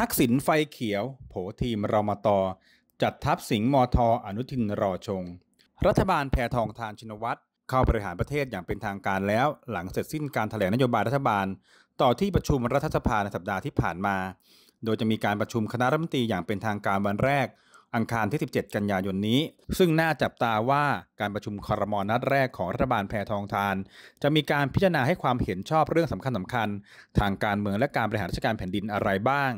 ทักษิณ ไฟเขียว โผทีมรมตจัดทัพสิงห์มอทออนุทิน รอชง รัฐบาลแพทองทานชินวัตร เข้าบริหารประเทศอย่างเป็นทางการแล้ว หลังเสร็จสิ้นการถแถลงนโยบายรัฐบาล ต่อที่ประชุมรัฐสภาในสัปดาห์ที่ผ่านมา โดยจะมีการประชุมคณะรัฐมนตรีอย่างเป็นทางการวันแรกอังคารที่ 17 กันยายนนี้ ซึ่งน่าจับตาว่าการประชุมคอรมอนัดแรกของรัฐบาลแพทองทาน จะมีการพิจารณาให้ความเห็นชอบเรื่องสำคัญสาคัญ ทางการเมืองและการบริหารราชการแผ่นดินอะไรบ้าง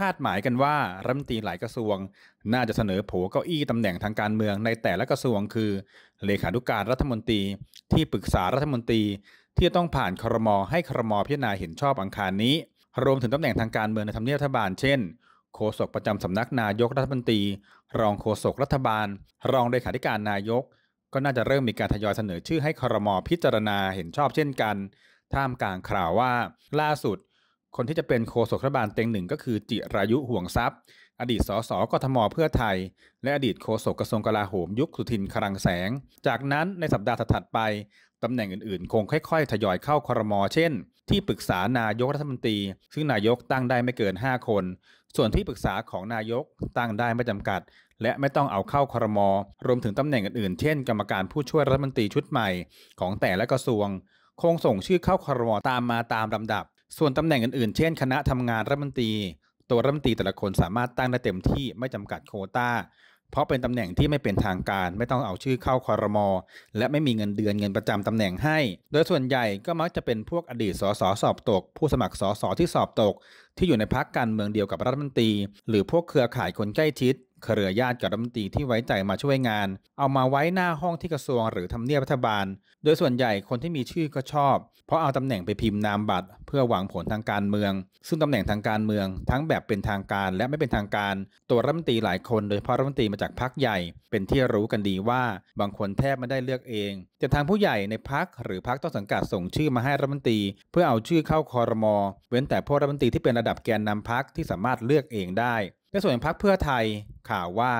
คาดหมายกันว่ารัฐมนตรีหลายกระทรวงน่าจะเสนอโผเก้าอี้ตำแหน่งทางการเมืองในแต่ละกระทรวงคือ เลขานุการรัฐมนตรี ที่ปรึกษารัฐมนตรี ที่ต้องผ่านครมให้ครมพิจารณาเห็นชอบอังคารนี้ รวมถึงตำแหน่งทางการเมืองในทำเนียบรัฐบาล เช่น โฆษกประจำสำนักนายกรัฐมนตรี รองโฆษกรัฐบาล รองเลขาธิการนายก ก็น่าจะเริ่มมีการทยอยเสนอชื่อให้ครมพิจารณาเห็นชอบเช่นกัน ท่ามกลางข่าวว่าล่าสุดคนที่จะเป็นโฆษกรัฐบาลเต็งหนึ่งก็คือจิรายุห่วงทรัพย์ อดีต สสกทมเพื่อไทยและ อดีตโฆษกกระทรวงกลาโหมยุค สุทินคลังแสง จากนั้นในสัปดาห์ถัดไปตำแหน่งอื่นๆ คงค่อยๆทยอยเข้าคอรมอ เช่น ที่ปรึกษานายกรัฐมนตรี ซึ่ง นายกตั้งได้ไม่เกิน 5 คน ส่วนที่ปรึกษาของนายกตั้งได้ไม่จำกัด และไม่ต้องเอาเข้าคอรมอรวมถึงตำแหน่งอื่นๆเช่น กรรมการผู้ช่วยรัฐมนตรีชุดใหม่ ของแต่ละกระทรวงคงส่งชื่อเข้าคอรมอตามมาตามลำดับส่วนตำแหน่งอื่นๆ เช่นคณะทำงานรัฐมนตรี ตัวรัฐมนตรีแต่ละคนสามารถตั้งได้เต็มที่ไม่จำกัดโคตา้า เพราะเป็นตำแหน่งที่ไม่เป็นทางการ ไม่ต้องเอาชื่อเข้าคอรมอและไม่มีเงินเดือนเงินประจำตำแหน่งให้ โดยส่วนใหญ่ก็มักจะเป็นพวกอดีตสสสอบตก ผู้สมัครสสที่สอบตก ที่อยู่ในพักการเมืองเดียวกับรัฐมนตรี หรือพวกเครือข่ายคนใกล้ชิดเครือญาติกับรัฐมนตรีที่ไว้ใจมาช่วยงาน เอามาไว้หน้าห้องที่กระทรวงหรือทำเนียบรัฐบาลโดยส่วนใหญ่คนที่มีชื่อก็ชอบเพราะเอาตำแหน่งไปพิมพ์นามบัตรเพื่อหวังผลทางการเมืองซึ่งตำแหน่งทางการเมือง ทั้งแบบเป็นทางการและไม่เป็นทางการ ตัวรัฐมนตรีหลายคน โดยเฉพาะรัฐมนตรีมาจากพรรคใหญ่เป็นที่รู้กันดีว่าบางคนแทบไม่ได้เลือกเองแต่ทางผู้ใหญ่ในพรรคหรือพรรคต้องสังกัดส่งชื่อมาให้รัฐมนตรี เพื่อเอาชื่อเข้าคอรมอเว้นแต่พวกรัฐมนตรีที่เป็นระดับแกนนำพรรคที่สามารถเลือกเองได้ในส่วนของพรรคเพื่อไทย ข่าวว่า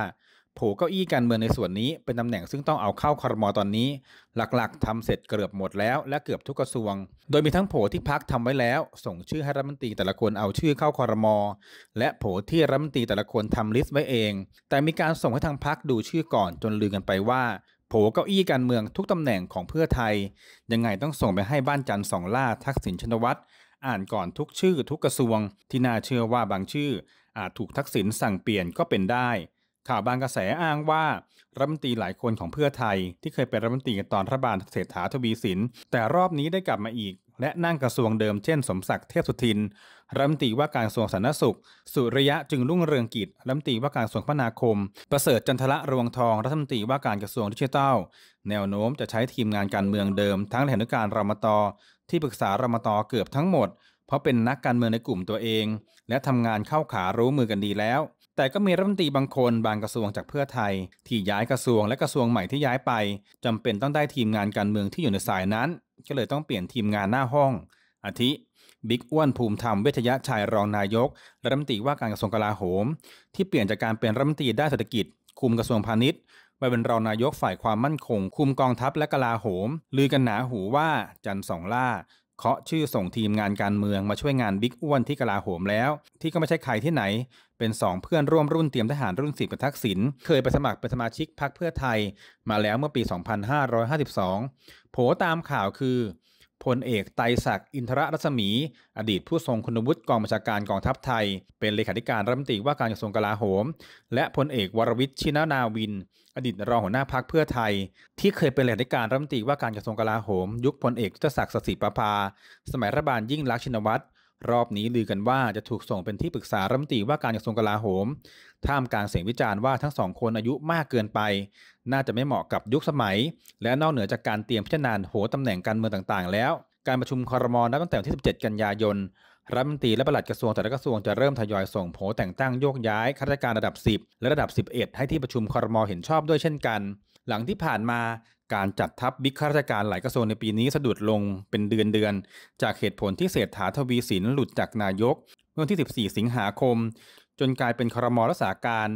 โผเก้าอี้การเมืองในส่วนนี้เป็นตำแหน่งซึ่งต้องเอาเข้าคอรมอตอนนี้ หลักๆ ทำเสร็จเกือบหมดแล้วและเกือบทุกกระทรวง โดยมีทั้งโผที่พักทำไว้แล้ว ส่งชื่อให้รัฐมนตรีแต่ละคนเอาชื่อเข้าคอรมอและโผที่รัฐมนตรีแต่ละคนทำลิสต์ไว้เอง แต่มีการส่งให้ทางพักดูชื่อก่อนจนลือกันไปว่า โผเก้าอี้การเมืองทุกตำแหน่งของเพื่อไทย ยังไงต้องส่งไปให้บ้านจันทร์สองล่าทักษิณชินวัตรอ่านก่อนทุกชื่อทุกกระทรวง ที่น่าเชื่อว่าบางชื่ออาจถูกทักษิณสั่งเปลี่ยนก็เป็นได้ ข่าวบางกระแสอ้างว่ารัฐมนตรีหลายคนของเพื่อไทย ที่เคยเป็นรัฐมนตรีตอนรัฐบาลเศรษฐาทวีสินแต่รอบนี้ได้กลับมาอีก และนั่งกระทรวงเดิมเช่นสมศักดิ์เทพสุทินรัฐมนตรีว่าการกระทรวงสาธารณสุขสุริยะจึงรุ่งเรืองกิจรัฐมนตรีว่าการกระทรวงคมนาคมประเสริฐจันทละรวงทองรัฐมนตรีว่าการกระทรวงดิจิทัลแนวโน้มจะใช้ทีมงานการเมืองเดิม ทั้งแหล่งการรมตที่ปรึกษารมตเกือบทั้งหมดเพราะเป็นนักการเมืองในกลุ่มตัวเอง และทำงานเข้าขารู้มือกันดีแล้ว แต่ก็มีรัฐมนตรีบางคนบางกระทรวงจากเพื่อไทย ที่ย้ายกระทรวงและกระทรวงใหม่ที่ย้ายไป จำเป็นต้องได้ทีมงานการเมืองที่อยู่ในสายนั้น ก็เลยต้องเปลี่ยนทีมงานหน้าห้อง อาทิบิ๊กอ้วนภูมิธรรม เวทยชายรองนายกรัฐมนตรีว่าการกระทรวงกลาโหม ที่เปลี่ยนจากการเป็นรัฐมนตรีด้านเศรษฐกิจ คุมกระทรวงพาณิชย์ไปเป็นรองนายกฝ่ายความมั่นคง คุมกองทัพและกลาโหมลือกันหนาหูว่าจันสองล่าเคาะชื่อส่งทีมงานการเมืองมาช่วยงานบิ๊กอ้วนที่กลาโหมแล้ว ที่ก็ไม่ใช่ใครที่ไหน เป็นสองเพื่อนร่วมรุ่นเตรียมทหารรุ่นสิบกระทักษิณเคยไปสมัครเป็นสมาชิกพรรคเพื่อไทย มาแล้วเมื่อปี 2552 โผตามข่าวคือพลเอกไตศักดิ์อินทรรัศมี อดีตผู้ทรงคุณวุฒิกองบัญชาการกองทัพไทย เป็นเลขาธิการรัฐมนตรีว่าการกระทรวงกลาโหม และพลเอกวรวิทย์ชินานาวิน อดีตรองหัวหน้าพักเพื่อไทย ที่เคยเป็นเลขาธิการรัฐมนตรีว่าการกระทรวงกลาโหม ยุคพลเอกยุทธศักดิ์สศิประภาสมัยรัฐบาลยิ่งลักษณ์ชินวัตรรอบนี้ลือกันว่าจะถูกส่งเป็นที่ปรึกษารัฐมนตรีว่าการกระทรวงกลาโหม ท่ามกลางเสียงวิจารณ์ว่าทั้งสองคนอายุมากเกินไป น่าจะไม่เหมาะกับยุคสมัย และนอกเหนือจากการเตรียมพิจารณาโหตำแหน่งการเมืองต่างๆแล้ว การประชุมคอรมอนับตั้งแต่วันที่ 17 กันยายน รัฐมนตรีและปลัดกระทรวงแต่ละกระทรวงจะเริ่มทยอยส่งโผแต่งตั้งโยกย้ายข้าราชการระดับ 10และระดับ 11 ให้ที่ประชุมคอรมอเห็นชอบด้วยเช่นกัน หลังที่ผ่านมาการจัดทัพบิ๊กข้าราชการหลายกระทรวงในปีนี้สะดุดลงเป็นเดือนเดือนจากเหตุผลที่เศรษฐาทวีสินหลุดจากนายกเมื่อที่ 14 สิงหาคม จนกลายเป็นครมรักษาการ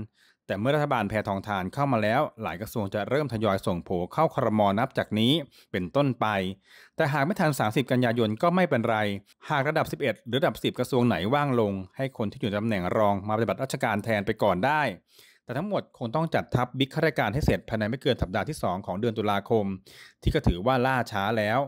แต่เมื่อรัฐบาลแพทองทานเข้ามาแล้วหลายกระทรวงจะเริ่มทยอยส่งโผเข้าครมนับจากนี้เป็นต้นไป แต่หากไม่ทัน 30 กันยายนก็ไม่เป็นไร หากระดับ 11 หรือระดับ 10 กระทรวงไหนว่างลง ให้คนที่อยู่ตำแหน่งรองมาปฏิบัติราชการแทนไปก่อนได้แต่ทั้งหมดคงต้องจัดทับบิ๊กข้าราชการให้เสร็จภายในไม่เกินสัปดาห์ที่ 2 ของเดือนตุลาคม ที่ก็ถือว่าล่าช้าแล้ว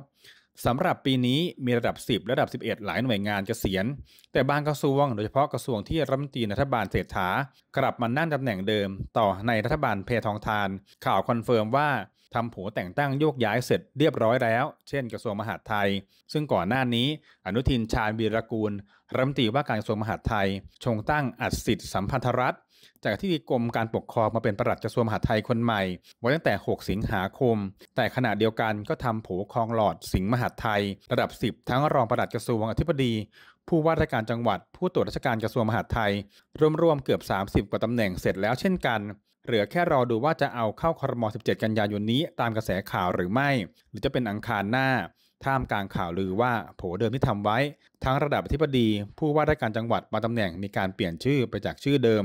สำหรับปีนี้มีระดับ 10 ระดับ 11 หลายหน่วยงานเกษียณแต่บางกระทรวงโดยเฉพาะกระทรวงที่รัฐมนตรีรัฐบาลเศรษฐา กลับมานั่งตำแหน่งเดิม ต่อในรัฐบาลเพทองทาน ข่าวคอนเฟิร์มว่าทำผัวแต่งตั้งโยกย้ายเสร็จเรียบร้อยแล้ว เช่นกระทรวงมหาดไทย ซึ่งก่อนหน้านี้อนุทินชาญวีรกูลรัฐมนตรีว่าการกระทรวงมหาดไทย ชงตั้งอัดสิทธิ์สัมพันธรัฐจากที่กรมการปกครองมาเป็นประหลัดกระทรวงมหาดไทยคนใหม่ไว้ตั้งแต่ 6 สิงหาคม แต่ขณะเดียวกันก็ทำโผคลองหลอดสิงห์มหาดไทย ระดับ 10 ทั้งรองประหลัดกระทรวงอธิบดี ผู้ว่าราชการจังหวัดผู้ตรวจราชการกระทรวงมหาดไทยรวมๆเกือบ 30 กว่าตำแหน่งเสร็จแล้วเช่นกัน เหลือแค่รอดูว่าจะเอาเข้าคอรมอ17 กันยายนนี้ตามกระแสข่าวหรือไม่ หรือจะเป็นอังคารหน้าท่ามกลางข่าวลือว่า โผเดิมที่ทำไว้ ทั้งระดับอธิบดีผู้ว่าราชการจังหวัดบางตำแหน่งมีการเปลี่ยนชื่อไปจากชื่อเดิม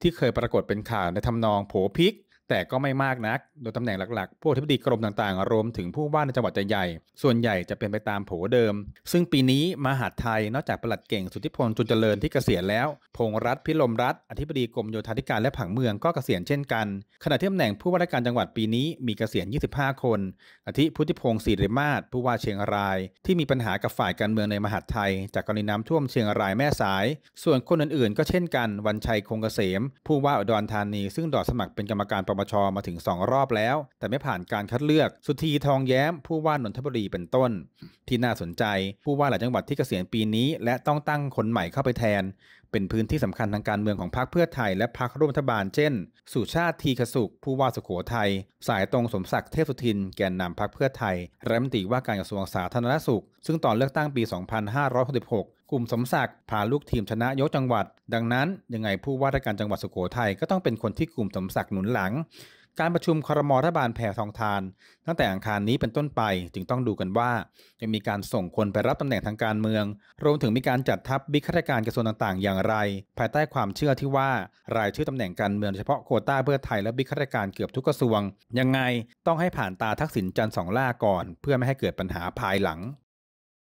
ที่เคยปรากฏเป็นข่าวในทำนองโผพิกแต่ก็ไม่มากนัก โดยตำแหน่งหลักๆพวกทิบดีกรมต่างๆ รวมถึงผู้ว่าในจังหวัดใหญ่ๆส่วนใหญ่จะเป็นไปตามโผเดิม ซึ่งปีนี้มหาดไทยนอกจากประหลัดเก่งสุทธิพลจุนเจริญที่เกษียณแล้ว พงรัฐพิลมรัฐอธิบดีกรมโยธาธิการและผังเมืองก็เกษียณเช่นกัน ขณะที่ตำแหน่งผู้ว่าราชการจังหวัดปีนี้มีเกษียณ 25 คน อาทิพุทธิพงศ์ศิริมาศผู้ว่าเชียงรายที่มีปัญหากับฝ่ายการเมืองในมหาดไทย จากกรณีน้ำท่วมเชียงรายแม่สาย ส่วนคนอื่นๆ ก็เช่น กัน วันชัยคงเกษมผู้ว่าอุดรธานีซึ่งดอดสมัครเป็นกรรมการมชมาถึง 2 รอบแล้ว แต่ไม่ผ่านการคัดเลือกสุธีทองแย้มผู้ว่านนทบุรีเป็นต้น ที่น่าสนใจผู้ว่าหลายจังหวัดที่เกษียณปีนี้ และต้องตั้งคนใหม่เข้าไปแทน เป็นพื้นที่สำคัญทางการเมืองของพรรคเพื่อไทย และพรรคร่วมรัฐบาลเช่น สุชาติทีขสุข ผู้ว่าสุขโขทยัยสายตรงสมศักดิ์เทพสุทิน แกนนำพรรคเพื่อไทยรัฐมนตรีว่าการกระทรวงสาธารณสุข ซึ่งตอนเลือกตั้งปี 2566ลุ่มสมศักดิ์พาลูกทีมชนะยกจังหวัด ดังนั้นยังไงผู้ว่าราชการจังหวัดสุโขทัย ก็ต้องเป็นคนที่กลุ่มสมศักดิ์หนุนหลัง การประชุมครมรัฐบาลแผ่ทองทาน ตั้งแต่อังคารนี้เป็นต้นไปจึงต้องดูกันว่าจะมีการส่งคนไปรับตำแหน่งทางการเมือง รวมถึงมีการจัดทัพบิ๊กข้าราชการกระทรวงต่างๆ อย่างไร ภายใต้ความเชื่อที่ว่ารายชื่อตำแหน่งการเมืองเฉพาะโคต้าเพื่อไทยและบิ๊กข้าราชการเกือบทุกกระทรวง ยังไงต้องให้ผ่านตาทักษิณจันทร์สองล่าก่อน เพื่อไม่ให้เกิดปัญหาภายหลัง